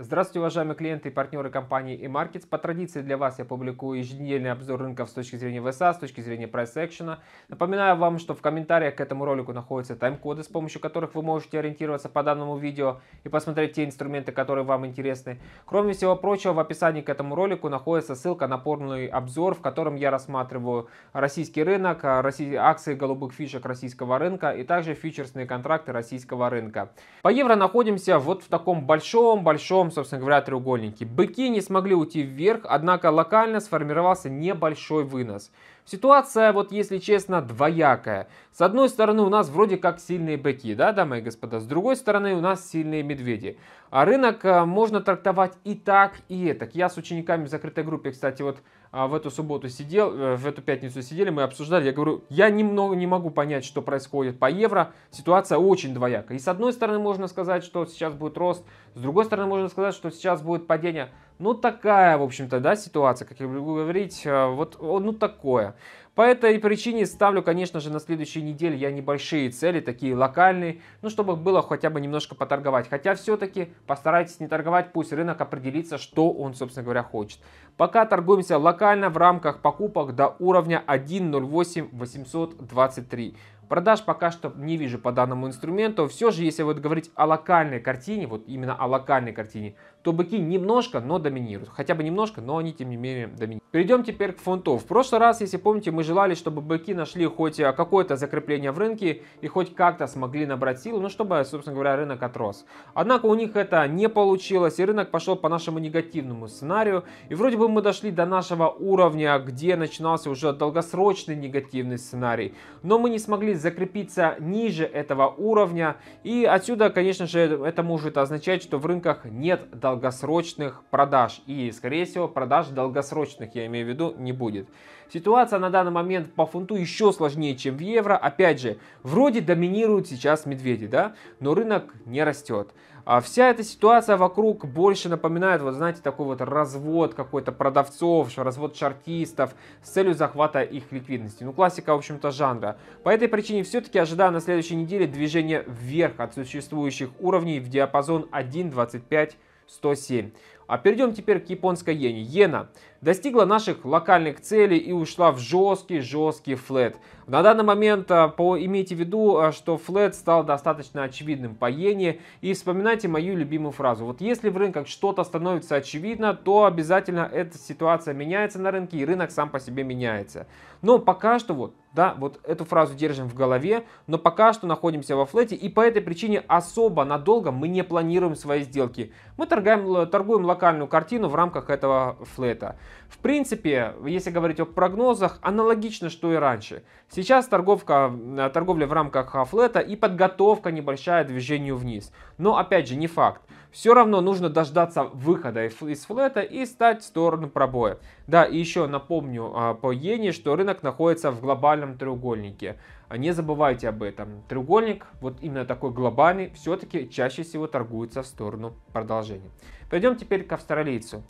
Здравствуйте, уважаемые клиенты и партнеры компании eMarkets. По традиции для вас я публикую еженедельный обзор рынка с точки зрения VSA, с точки зрения price action. Напоминаю вам, что в комментариях к этому ролику находятся тайм-коды, с помощью которых вы можете ориентироваться по данному видео и посмотреть те инструменты, которые вам интересны. Кроме всего прочего, в описании к этому ролику находится ссылка на полный обзор, в котором я рассматриваю российский рынок, акции голубых фишек российского рынка и также фьючерсные контракты российского рынка. По евро находимся вот в таком большом-большом таком, собственно говоря, треугольнике. Быки не смогли уйти вверх, однако локально сформировался небольшой вынос. Ситуация, вот если честно, двоякая. С одной стороны, у нас вроде как сильные быки, да, дамы и господа. С другой стороны, у нас сильные медведи. А рынок э, можно трактовать и так, и так. Я с учениками в закрытой группе, кстати, вот а, в эту субботу сидел, э, в эту пятницу сидели, мы обсуждали, я говорю, я немного не могу понять, что происходит по евро, ситуация очень двояка. И с одной стороны можно сказать, что сейчас будет рост, с другой стороны можно сказать, что сейчас будет падение. Ну, такая, в общем-то, да, ситуация, как я люблю говорить, э, вот, ну, такое. По этой причине ставлю, конечно же, на следующей неделе я небольшие цели, такие локальные, ну, чтобы было хотя бы немножко поторговать. Хотя все-таки постарайтесь не торговать, пусть рынок определится, что он, собственно говоря, хочет. Пока торгуемся локально в рамках покупок до уровня 1.08823. Продаж пока что не вижу по данному инструменту. Все же, если вот говорить о локальной картине, вот именно о локальной картине, то быки немножко, но доминируют. Хотя бы немножко, но они тем не менее доминируют. Перейдем теперь к фунту. В прошлый раз, если помните, мы желали, чтобы быки нашли хоть э, какое-то закрепление в рынке и хоть как-то смогли набрать силу, ну чтобы, собственно говоря, рынок отрос. Однако у них это не получилось, и рынок пошел по нашему негативному сценарию. И вроде бы мы дошли до нашего уровня, где начинался уже долгосрочный негативный сценарий. Но мы не смогли закрепиться ниже этого уровня. И отсюда, конечно же, это может означать, что в рынках нет достаточно долгосрочных продаж. И, скорее всего, продаж долгосрочных, я имею в виду, не будет. Ситуация на данный момент по фунту еще сложнее, чем в евро. Опять же, вроде доминируют сейчас медведи, да, но рынок не растет. А вся эта ситуация вокруг больше напоминает, вот знаете, такой вот развод какой-то продавцов, развод шартистов с целью захвата их ликвидности. Ну, классика, в общем-то, жанра. По этой причине все-таки ожидаю на следующей неделе движение вверх от существующих уровней в диапазон 1.25 107. А перейдем теперь к японской иене. Иена достигла наших локальных целей и ушла в жесткий-жесткий флет. На данный момент а, по, имейте в виду, а, что флет стал достаточно очевидным по иене. И вспоминайте мою любимую фразу. Вот если в рынках что-то становится очевидно, то обязательно эта ситуация меняется на рынке и рынок сам по себе меняется. Но пока что вот да, вот эту фразу держим в голове, но пока что находимся во флете, и по этой причине особо надолго мы не планируем свои сделки. Мы торгаем, торгуем локально локальную картину в рамках этого флета. В принципе, если говорить о прогнозах, аналогично, что и раньше. Сейчас торговка, э, торговля в рамках э, флета и подготовка небольшая движению вниз. Но опять же, не факт. Все равно нужно дождаться выхода из флета и стать в сторону пробоя. Да, и еще напомню э, по иене, что рынок находится в глобальном треугольнике. А не забывайте об этом. Треугольник, вот именно такой глобальный, все-таки чаще всего торгуется в сторону продолжения. Пойдем теперь к австралийцу.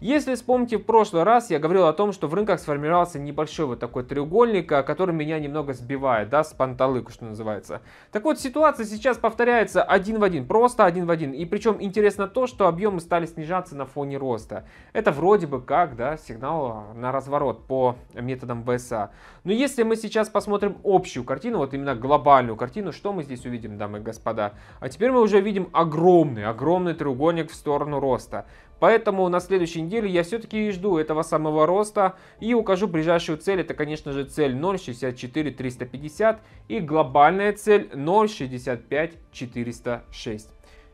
Если вспомните, в прошлый раз я говорил о том, что в рынках сформировался небольшой вот такой треугольник, а, который меня немного сбивает, да, с панталыку, что называется. Так вот, ситуация сейчас повторяется один в один, просто один в один. И причем интересно то, что объемы стали снижаться на фоне роста. Это вроде бы как, да, сигнал а, на разворот по методам ВСА. Но если мы сейчас посмотрим общую картину, вот именно глобальную картину, что мы здесь увидим, дамы и господа? А теперь мы уже видим огромный, огромный треугольник в сторону роста. Поэтому на следующей неделе я все-таки и жду этого самого роста и укажу ближайшую цель. Это, конечно же, цель 0.64 350 и глобальная цель 0.65 406.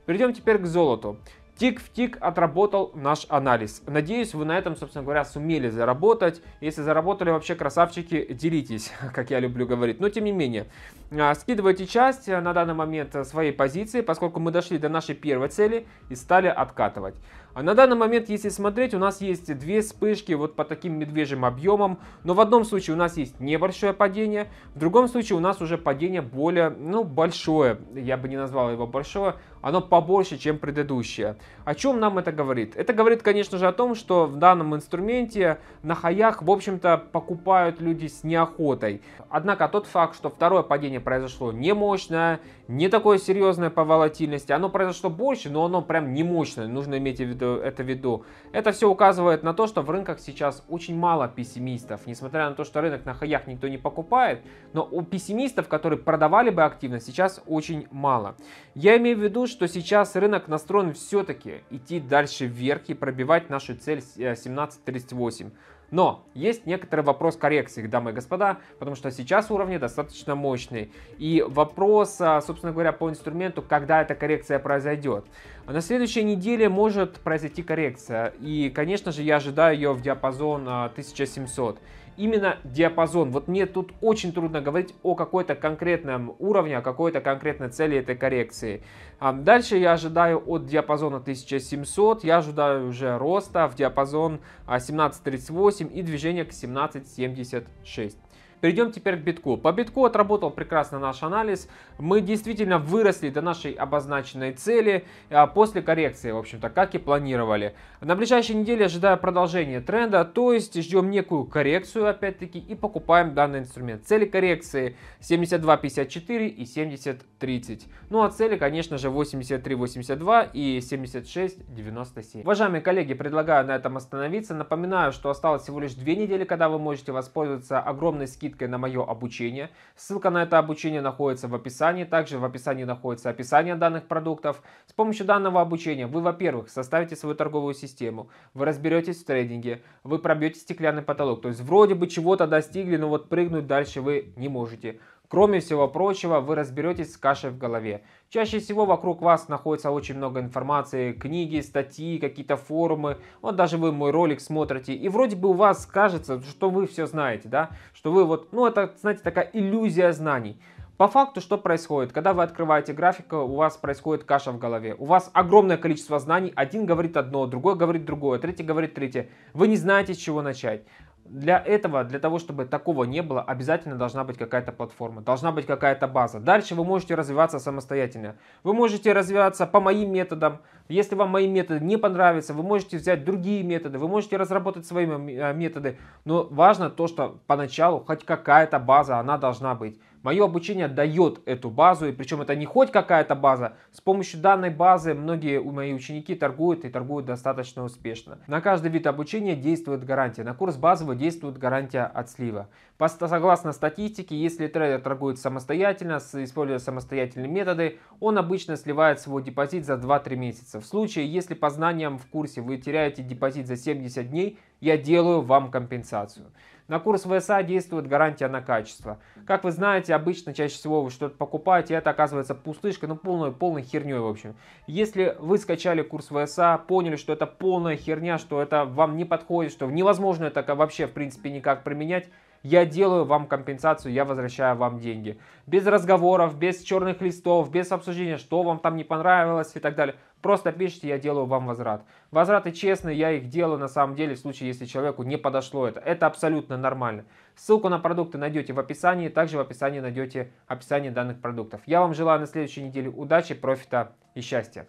Перейдем теперь к золоту. Тик в тик отработал наш анализ. Надеюсь, вы на этом, собственно говоря, сумели заработать. Если заработали, вообще красавчики, делитесь, как я люблю говорить. Но тем не менее, а, скидывайте часть э, на данный момент э, своей позиции, поскольку мы дошли до нашей первой цели и стали откатывать. А на данный момент, если смотреть, у нас есть две вспышки вот по таким медвежьим объемам, но в одном случае у нас есть небольшое падение, в другом случае у нас уже падение более, ну, большое, я бы не назвал его большое, оно побольше, чем предыдущее. О чем нам это говорит? Это говорит, конечно же, о том, что в данном инструменте на хаях, в общем-то, покупают люди с неохотой. Однако тот факт, что второе падение произошло не мощное, не такое серьезное по волатильности, оно произошло больше, но оно прям не мощное, нужно иметь в виду виду, это виду. Это все указывает на то, что в рынках сейчас очень мало пессимистов. Несмотря на то, что рынок на хаях никто не покупает, но у пессимистов, которые продавали бы активно, сейчас очень мало. Я имею в виду, что сейчас рынок настроен все-таки идти дальше вверх и пробивать нашу цель 1738. Но есть некоторый вопрос коррекции, дамы и господа, потому что сейчас уровни достаточно мощные. И вопрос, а, собственно говоря, по инструменту, когда эта коррекция произойдет. На следующей неделе может произойти коррекция. И, конечно же, я ожидаю ее в диапазон 1700. А, именно диапазон. Вот мне тут очень трудно говорить о какой-то конкретном уровне, о какой-то конкретной цели этой коррекции. А дальше я ожидаю от диапазона 1700, я ожидаю уже роста в диапазон 1738 а, и движение к 1776. Перейдем теперь к битку. По битку отработал прекрасно наш анализ. Мы действительно выросли до нашей обозначенной цели а, после коррекции, в общем-то, как и планировали. На ближайшей неделе ожидаю продолжения тренда, то есть ждем некую коррекцию, опять-таки, и покупаем данный инструмент. Цели коррекции 72.54 и 70.30. Ну а цели, конечно же, 83.82 и 76.97. Уважаемые коллеги, предлагаю на этом остановиться. Напоминаю, что осталось всего лишь две недели, когда вы можете воспользоваться огромной скидкой скидкой на мое обучение. Ссылка на это обучение находится в описании. Также в описании находится описание данных продуктов. С помощью данного обучения вы, во-первых, составите свою торговую систему, вы разберетесь в трейдинге, вы пробьете стеклянный потолок. То есть вроде бы чего-то достигли, но вот прыгнуть дальше вы не можете. Кроме всего прочего, вы разберетесь с кашей в голове. Чаще всего вокруг вас находится очень много информации, книги, статьи, какие-то форумы. Вот даже вы мой ролик смотрите, и вроде бы у вас кажется, что вы все знаете, да? Что вы вот, ну это, знаете, такая иллюзия знаний. По факту что происходит? Когда вы открываете график, у вас происходит каша в голове. У вас огромное количество знаний. Один говорит одно, другой говорит другое, третий говорит третье. Вы не знаете, с чего начать для этого, для того, чтобы такого не было, обязательно должна быть какая-то платформа, должна быть какая-то база. Дальше вы можете развиваться самостоятельно. Вы можете развиваться по моим методам. Если вам мои методы не понравятся, вы можете взять другие методы, вы можете разработать свои э, методы. Но важно то, что поначалу хоть какая-то база, она должна быть. Мое обучение дает эту базу, и причем это не хоть какая-то база. С помощью данной базы многие у мои ученики торгуют и торгуют достаточно успешно. На каждый вид обучения действует гарантия. На курс базового действует гарантия от слива. Согласно статистике, если трейдер торгует самостоятельно, используя самостоятельные методы, он обычно сливает свой депозит за 2-3 месяца. В случае, если по знаниям в курсе вы теряете депозит за 70 дней, я делаю вам компенсацию. На курс ВСА действует гарантия на качество. Как вы знаете, обычно чаще всего вы что-то покупаете, и это оказывается пустышка, ну полной, полной херней в общем. Если вы скачали курс ВСА, поняли, что это полная херня, что это вам не подходит, что невозможно это вообще в принципе никак применять, я делаю вам компенсацию, я возвращаю вам деньги. Без разговоров, без черных листов, без обсуждения, что вам там не понравилось и так далее. Просто пишите, я делаю вам возврат. Возвраты честные, я их делаю на самом деле, в случае, если человеку не подошло это. Это абсолютно нормально. Ссылку на продукты найдете в описании, также в описании найдете описание данных продуктов. Я вам желаю на следующей неделе удачи, профита и счастья.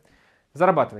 Зарабатывай!